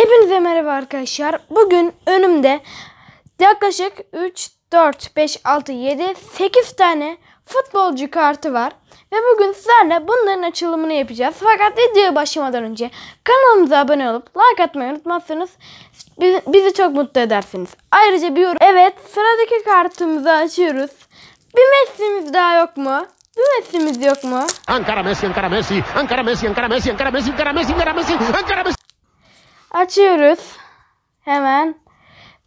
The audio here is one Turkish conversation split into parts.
Hepinize merhaba arkadaşlar. Bugün önümde yaklaşık 3, 4, 5, 6, 7, 8 tane futbolcu kartı var. Ve bugün sizlerle bunların açılımını yapacağız. Fakat videoya başlamadan önce kanalımıza abone olup like atmayı unutmazsınız. Biz bizi çok mutlu edersiniz. Ayrıca bir yorum. Evet sıradaki kartımızı açıyoruz. Bir Messi'miz daha yok mu? Bir Messi'miz yok mu? Ankara Messi, Ankara Messi, Ankara Messi, Ankara Messi, Ankara Messi, Ankara Messi, Ankara Messi, Ankara Messi. Açıyoruz. Hemen.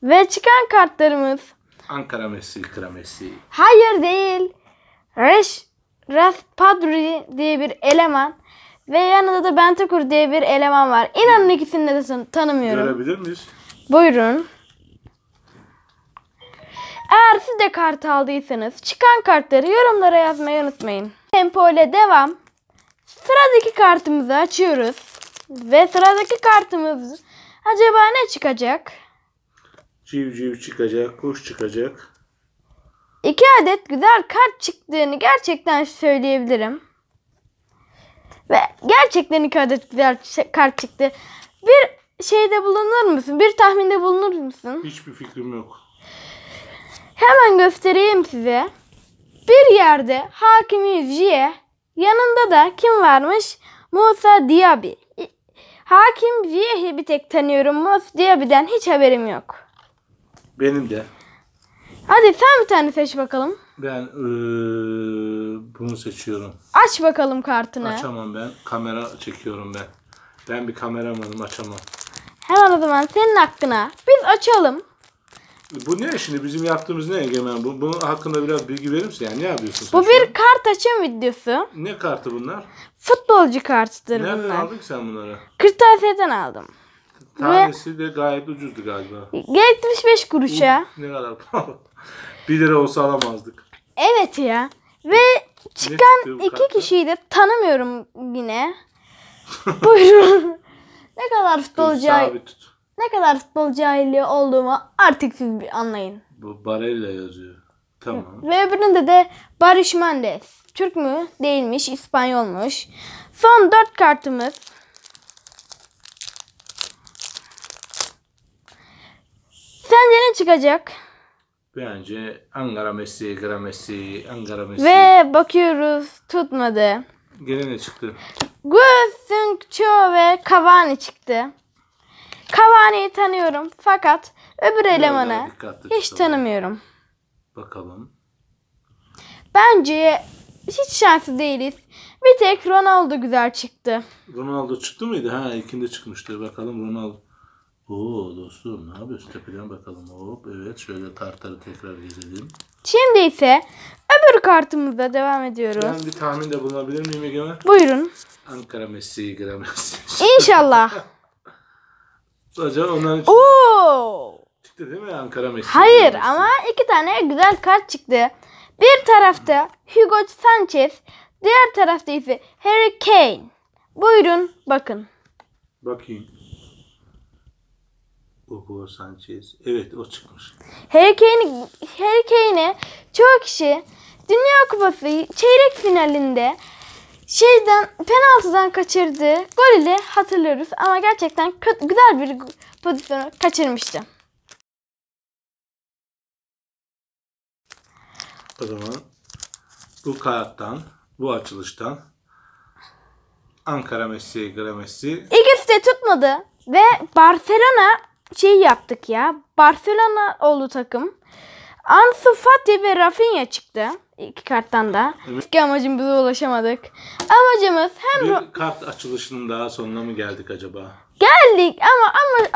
Ve çıkan kartlarımız. Ankara Messi, Kramesi. Hayır değil. Reş, Raspadri diye bir eleman. Ve yanında da Bentakur diye bir eleman var. İnanın ikisini de tanımıyorum. Görebilir miyiz? Buyurun. Eğer siz de kart aldıysanız çıkan kartları yorumlara yazmayı unutmayın. Tempo ile devam. Sıradaki kartımızı açıyoruz. Ve sıradaki kartımız acaba ne çıkacak? Civciv çıkacak, kuş çıkacak. İki adet güzel kart çıktığını gerçekten söyleyebilirim. Ve gerçekten iki adet güzel kart çıktı. Bir şeyde bulunur musun? Bir tahminde bulunur musun? Hiçbir fikrim yok. Hemen göstereyim size. Bir yerde Hakimi Jiye, yanında da kim varmış? Musa Diaby. Hakim Ziyeh'i bir tek tanıyorum. Muaf Diaby'den hiç haberim yok. Benim de. Hadi sen bir tane seç bakalım. Ben ee, bunu seçiyorum. Aç bakalım kartını. Açamam ben. Kamera çekiyorum ben. Ben bir kameramanım açamam. Hemen o zaman senin hakkına. Biz açalım. Bu ne şimdi bizim yaptığımız ne Egemen? Bu, bunun hakkında biraz bilgi verir misin? Yani ne yapıyorsun? Bu sen an? bir kart açım videosu. Ne kartı bunlar? Futbolcu kartıdır Nereden bunlar. aldın ki sen bunları? Kırtasiyeden aldım. Tanesi de gayet ucuzdu galiba. 75 kuruşa. Ne kadar pahalı. 1 lira olsa alamazdık. Evet ya. Ve çıkan iki kişiyi de tanımıyorum yine. Buyurun. ne kadar Dur, futbolcu sabit tut. Ne kadar futbol cahili olduğumu artık siz bir anlayın. Bu Barella yazıyor. Tamam. Ve öbüründe de Barış Mendes. Türk mü? Değilmiş. İspanyolmuş. Son dört kartımız. Sence ne çıkacak? Bence Ankara Messi, Ankara Messi, Ankara Messi. Ve bakıyoruz tutmadı. Gene ne çıktı? Gusencho ve Cavani çıktı. Cavani'yi tanıyorum fakat öbür elemanı hiç tanımıyorum. Bakalım. Bence hiç şanslı değiliz. Bir tek Ronaldo güzel çıktı. Ronaldo çıktı mıydı? Ha ikinde çıkmıştı. Bakalım Ronaldo. Oo dostum ne yapıyorsun? Tepeden bakalım. Hop evet şöyle tartarı tekrar gezelim. Şimdi ise öbür kartımızda devam ediyoruz. Ben bir tahminde bulunabilir miyim Egemen? Buyurun. Ankara Messi, Gram İnşallah. Sadece onların için Oo! çıktı değil mi Ankara Messi? Hayır ama iki tane güzel kart çıktı. Bir tarafta Hugo Sanchez, diğer tarafta ise Harry Kane. Buyurun bakın. Bakayım. Hugo Sanchez. Evet o çıkmış. Harry Kane'i Harry Kane. çoğu kişi Dünya Kupası çeyrek finalinde şeyden penaltıdan kaçırdı gol ile hatırlıyoruz ama gerçekten güzel bir pozisyonu kaçırmıştı. O zaman bu kağıttan, bu açılıştan Ankara Messi, Gramessi. İkisi de tutmadı ve Barcelona şey yaptık ya. Barcelona oğlu takım. Ansu Fati ve Rafinha çıktı. İki karttan da. Evet. Eski amacımıza ulaşamadık. Amacımız hem... Bir kart açılışının daha sonuna mı geldik acaba? Geldik ama ama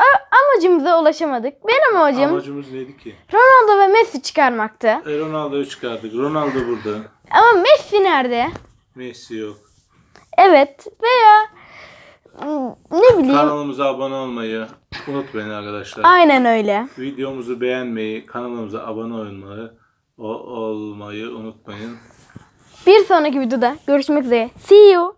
amacımıza ulaşamadık. Benim amacım... Amacımız neydi ki? Ronaldo ve Messi çıkarmaktı. E, Ronaldo'yu çıkardık. Ronaldo burada. Ama Messi nerede? Messi yok. Evet veya ıı, ne bileyim. Kanalımıza abone olmayı unutmayın arkadaşlar. Aynen öyle. Videomuzu beğenmeyi, kanalımıza abone olmayı o olmayı unutmayın. Bir sonraki videoda görüşmek üzere. See you.